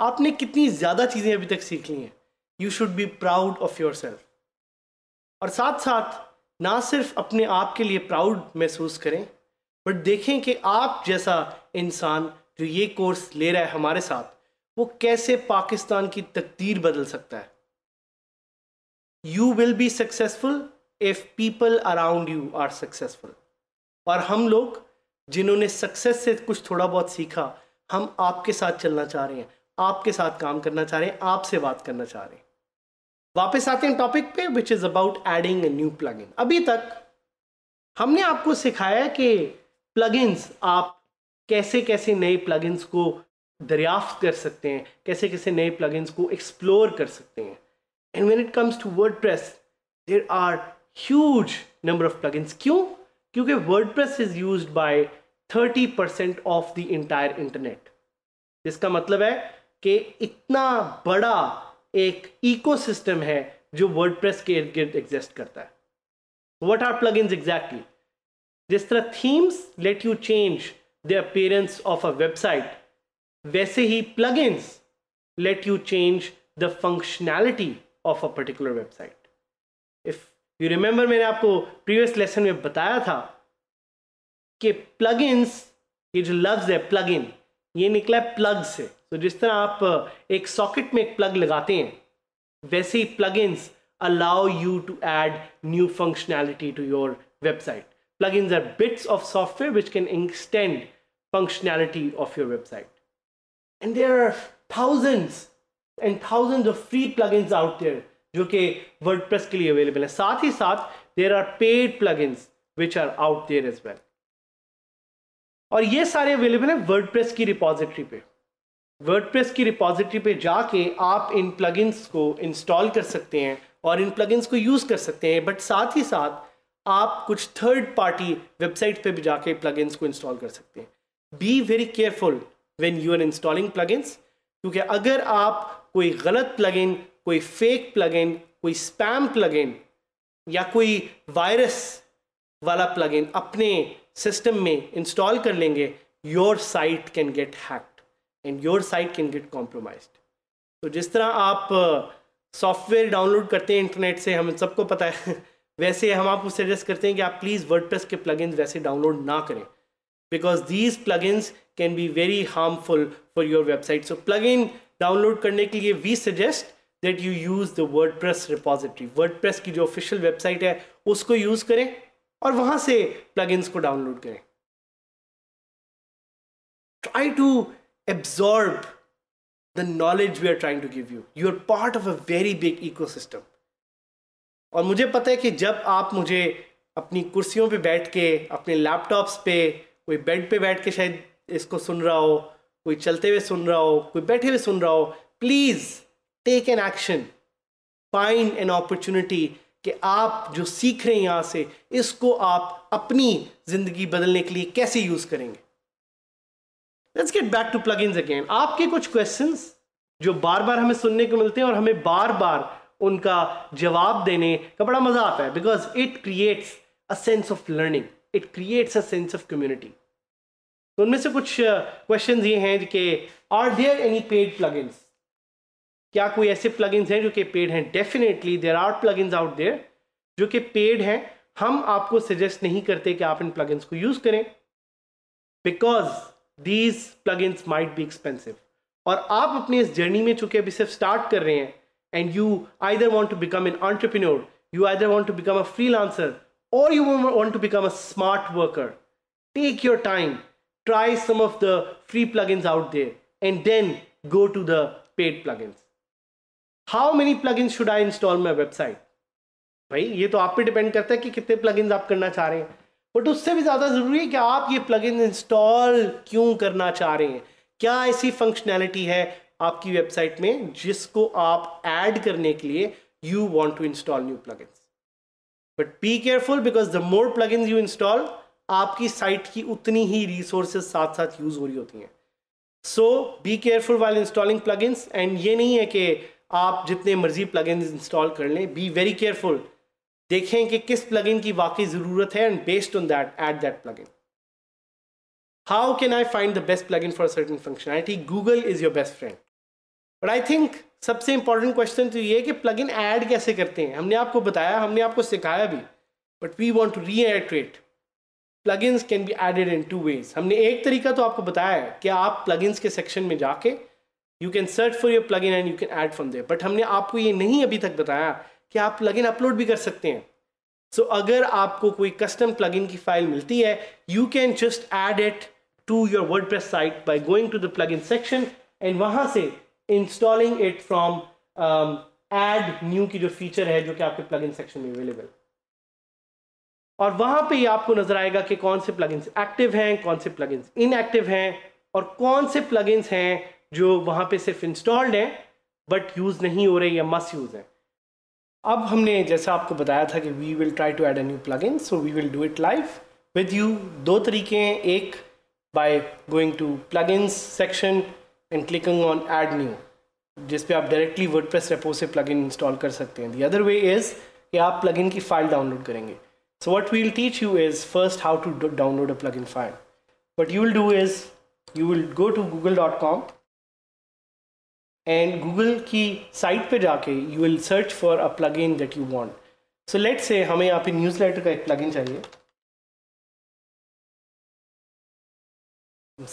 आपने कितनी ज़्यादा चीज़ें अभी तक सीख ली हैं you should be proud of yourself और साथ साथ ना सिर्फ अपने आप के लिए प्राउड महसूस करें बट देखें कि आप जैसा इंसान जो ये कोर्स ले रहा है हमारे साथ वो कैसे पाकिस्तान की तकदीर बदल सकता है you will be successful if people around you are successful और हम लोग जिन्होंने सक्सेस से कुछ थोड़ा बहुत सीखा हम आपके साथ चलना चाह रहे हैं आपके साथ काम करना चाह रहे हैं आपसे बात करना चाह रहे हैं वापस आते हैं टॉपिक पे which is about adding a new plug अभी तक हमने आपको सिखाया कि प्लग आप कैसे कैसे नए प्लग को दरियाफ्त कर सकते हैं कैसे कैसे नए प्लग को एक्सप्लोर कर सकते हैं and when it comes to WordPress there are huge number of plug क्यों क्योंकि WordPress is use by thirty percent of the entire internet जिसका मतलब है कि इतना बड़ा एक इकोसिस्टम है जो वर्डप्रेस के इर्द गिर्द एग्जिस्ट करता है what are plugin exactly जिस तरह themes let you change the appearance of a website वैसे ही plugins let you change the functionality of a particular website if you remember मैंने आपको प्रीवियस लेसन में बताया था कि प्लग ये जो लफ्ज है प्लग इन ये निकला है प्लग से तो जिस तरह आप एक सॉकेट में एक प्लग लगाते हैं वैसे ही plug plugins allow you to add new functionality to your website plugins are bits of software which can extend functionality of your website and there are thousands and thousand of free plugins out there जो कि word press के लिए available है साथ ही साथ there are paid plug plugins which are out there as well और ये सारे अवेलेबल है वर्ड प्रेस की रिपोजिटरी पे वर्डप्रेस की रिपोजिटरी पे जाके आप इन प्लगइन्स को इंस्टॉल कर सकते हैं और इन प्लगइन्स को यूज़ कर सकते हैं बट साथ ही साथ आप कुछ थर्ड पार्टी वेबसाइट पे भी जाके प्लगइन्स को इंस्टॉल कर सकते हैं be very careful when you are installing plugins क्योंकि अगर आप कोई गलत प्लगइन कोई फेक प्लगइन कोई स्पैम प्लगइन या कोई वायरस वाला प्लगइन अपने सिस्टम में इंस्टॉल कर लेंगे your site can get hack and your site can get compromise तो जिस तरह आप सॉफ्टवेयर डाउनलोड करते हैं इंटरनेट से हम सबको पता है वैसे हम आपको सजेस्ट करते हैं कि आप प्लीज़ वर्ड के प्लगइन्स वैसे डाउनलोड ना करें because these plugins can be very harmful for your website so इन डाउनलोड करने के लिए we suggest that you use the WordPress repository WordPress की जो ऑफिशियल वेबसाइट है उसको यूज़ करें और वहाँ से प्लगइन्स को डाउनलोड करें try to absorb the knowledge we are trying to give you. You are part of a very big ecosystem. और मुझे पता है कि जब आप मुझे अपनी कुर्सियों पे बैठ के अपने लैपटॉप्स पे कोई बेड पे बैठ के शायद इसको सुन रहा हो कोई चलते हुए सुन रहा हो कोई बैठे हुए सुन रहा हो please take an action find an opportunity कि आप जो सीख रहे हैं यहाँ से इसको आप अपनी ज़िंदगी बदलने के लिए कैसे यूज़ करेंगे let's get back to plug again आपके कुछ क्वेश्चंस जो बार बार हमें सुनने को मिलते हैं और हमें बार बार उनका जवाब देने का बड़ा मजा आता है because it creates a sense of learning it creates a sense of community तो उनमें से कुछ क्वेश्चन uh, ये हैं कि are there any paid plug क्या कोई ऐसे प्लग हैं जो कि पेड हैं definitely there are plug out there जो कि पेड हैं हम आपको सजेस्ट नहीं करते कि आप इन प्लगइन्स को यूज़ करें because These plugins might be expensive. Expensive और आप अपने इस जर्नी में चूंकि अभी सिर्फ स्टार्ट कर रहे हैं and you either want to become an entrepreneur you either want to become a or you want to become a smart worker, take your time, try some of the free plugins out there, and then go to the paid plugins. How many plugins should I install my website? भाई ये तो आप पे depend करता है कि कितने plugins आप करना चाह रहे हैं बट उससे भी ज़्यादा ज़रूरी है कि आप ये प्लग इन इंस्टॉल क्यों करना चाह रहे हैं क्या ऐसी फंक्शनैलिटी है आपकी वेबसाइट में जिसको आप ऐड करने के लिए you want to install new plug but be careful because the more plug you install आपकी साइट की उतनी ही रिसोर्सेज साथ साथ यूज़ हो रही होती हैं so be careful while installing plugins and ये नहीं है कि आप जितने मर्जी प्लगइन्स इंस्टॉल कर लें बी वेरी केयरफुल देखें कि किस प्लगइन की वाकई ज़रूरत है and based on that at that plugin I find the best plugin for certain function I functionality Google is your best friend but I think सबसे इंपॉर्टेंट क्वेश्चन तो ये है कि प्लगइन ऐड कैसे करते हैं हमने आपको बताया हमने आपको सिखाया भी but we want to re reiterate plugins can be added in two ways हमने एक तरीका तो आपको बताया है कि आप प्लगइन्स के सेक्शन में जाके you can search for your plugin and you can add from there but हमने आपको ये नहीं अभी तक बताया कि आप प्लगइन अपलोड भी कर सकते हैं सो so, अगर आपको कोई कस्टम प्लगइन की फाइल मिलती है you can just add it to your word site by going to the plugin section and वहां से installing it from add new की जो फीचर है जो कि आपके प्लगइन सेक्शन में अवेलेबल और वहां पे आपको नजर आएगा कि कौन से प्लगइन्स एक्टिव हैं कौन से प्लगइन्स इनएक्टिव हैं और कौन से प्लगइन्स हैं जो वहां पे सिर्फ इंस्टॉल्ड हैं बट यूज नहीं हो रहे या मस यूज हैं अब हमने जैसा आपको बताया था कि we will try to add a new in so we will do it live with you दो तरीके हैं एक by going to plugins section and clicking on add new जिस आप डायरेक्टली वर्ड प्रेस रेपो से plugin install कर सकते हैं दी अदर वे इज़ कि आप प्लग इन की फाइल डाउनलोड करेंगे so what we'll teach you is first how to download a plugin file what you will do is go to Google dot com and Google की site पे जाके you will search for a plugin that you want so let say हमें यहाँ पे news letter का एक plug in चाहिए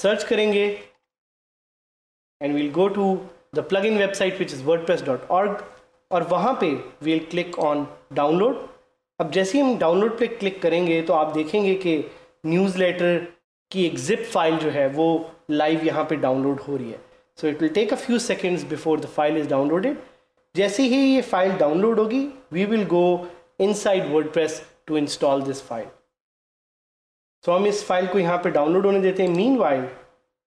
search करेंगे and we'll go to the plugin website which is word और वहाँ पे वील क्लिक ऑन डाउनलोड अब जैसे ही हम डाउनलोड पे क्लिक करेंगे तो आप देखेंगे कि न्यूज़ लेटर की एक जिप फाइल जो है वो लाइव यहाँ पे डाउनलोड हो रही है so it will take a few seconds before the file is downloaded जैसे ही ये फाइल डाउनलोड होगी we will go inside WordPress to install this file so हम इस फाइल को यहाँ पे डाउनलोड होने देते हैं meanwhile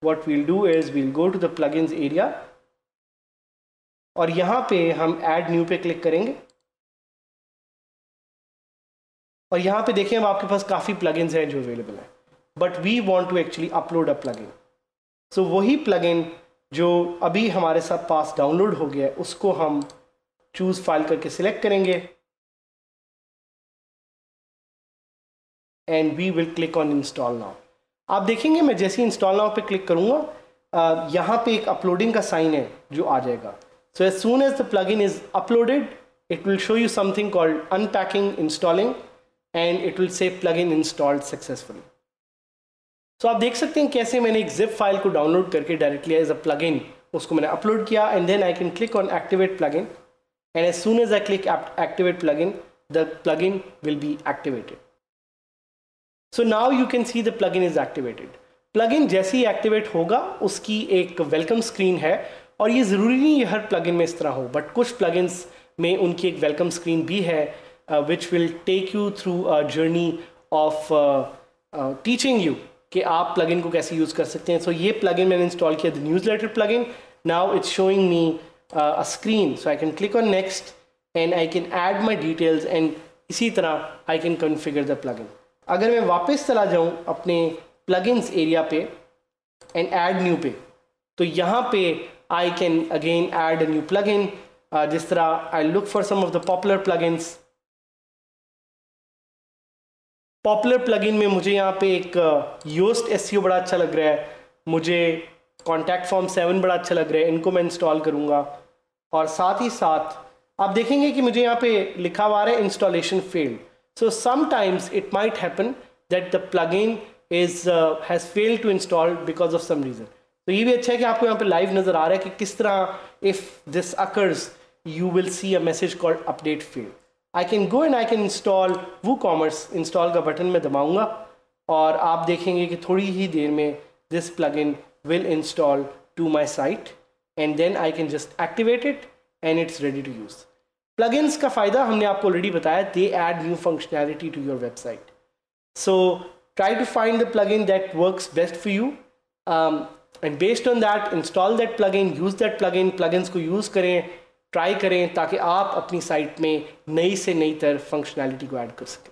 what we'll do is we'll go to the plug area और यहाँ पे हम ऐड न्यू पे क्लिक करेंगे और यहाँ पे देखें अब आपके पास काफ़ी इन्स हैं जो अवेलेबल हैं but we want to actually upload a in so वही इन जो अभी हमारे साथ पास डाउनलोड हो गया है उसको हम चूज़ फाइल करके सिलेक्ट करेंगे and we will click on install now आप देखेंगे मैं जैसे इंस्टॉल नाउ पे क्लिक करूँगा यहाँ पे एक अपलोडिंग का साइन है जो आ जाएगा so as soon as the plugin is uploaded it will show you something called unpacking installing and it will say plugin installed successfully so तो आप देख सकते हैं कैसे मैंने एक जिप फाइल को डाउनलोड करके डायरेक्टली एज अ प्लग उसको मैंने अपलोड किया and then I can click on activate plugin and as soon as I click activate in will be activated so now you can see the plugin is activated plugin जैसे ही activate होगा उसकी एक welcome screen है और ये ज़रूरी नहीं है हर इन में इस तरह हो बट कुछ प्लग इन्स में उनकी एक वेलकम स्क्रीन भी है which will take you through a journey of teaching you कि आप प्लगइन को कैसे यूज़ कर सकते हैं सो so, ये प्लगइन मैंने इंस्टॉल किया the newsletter plugin now it's showing me a screen so I can click on next and I can add my details and इसी तरह I can configure the in अगर मैं वापस चला जाऊँ अपने प्लगइन्स एरिया पे and add new पे तो यहाँ पे I can again add a new in जिस तरह I look for some of the popular plugins popular plugin में मुझे यहाँ पे एक योस्ट एस e बड़ा अच्छा लग रहा है मुझे कॉन्टैक्ट फॉर्म सेवन बड़ा अच्छा लग रहा है इनको मैं इंस्टॉल करूँगा और साथ ही साथ आप देखेंगे कि मुझे यहाँ पे लिखा हुआ है installation failed so sometimes it might happen that the in is has failed to install because of some reason तो ये भी अच्छा है कि आपको यहाँ पे लाइव नज़र आ रहा है कि किस तरह if this occurs you will see a message called update failed I can go and I can install WooCommerce. Install का बटन मैं दबाऊंगा और आप देखेंगे कि थोड़ी ही देर में this plugin will install to my site and then I can just activate it and it's ready to use. Plugins का फायदा already आपको already they add new functionality to your website. So try to find the plugin that works best for you um, and based on that install that plugin use that plugin plugins को use करें try करें ताकि आप अपनी site में नई से नई तरह फंक्शनैलिटी को ऐड कर सकें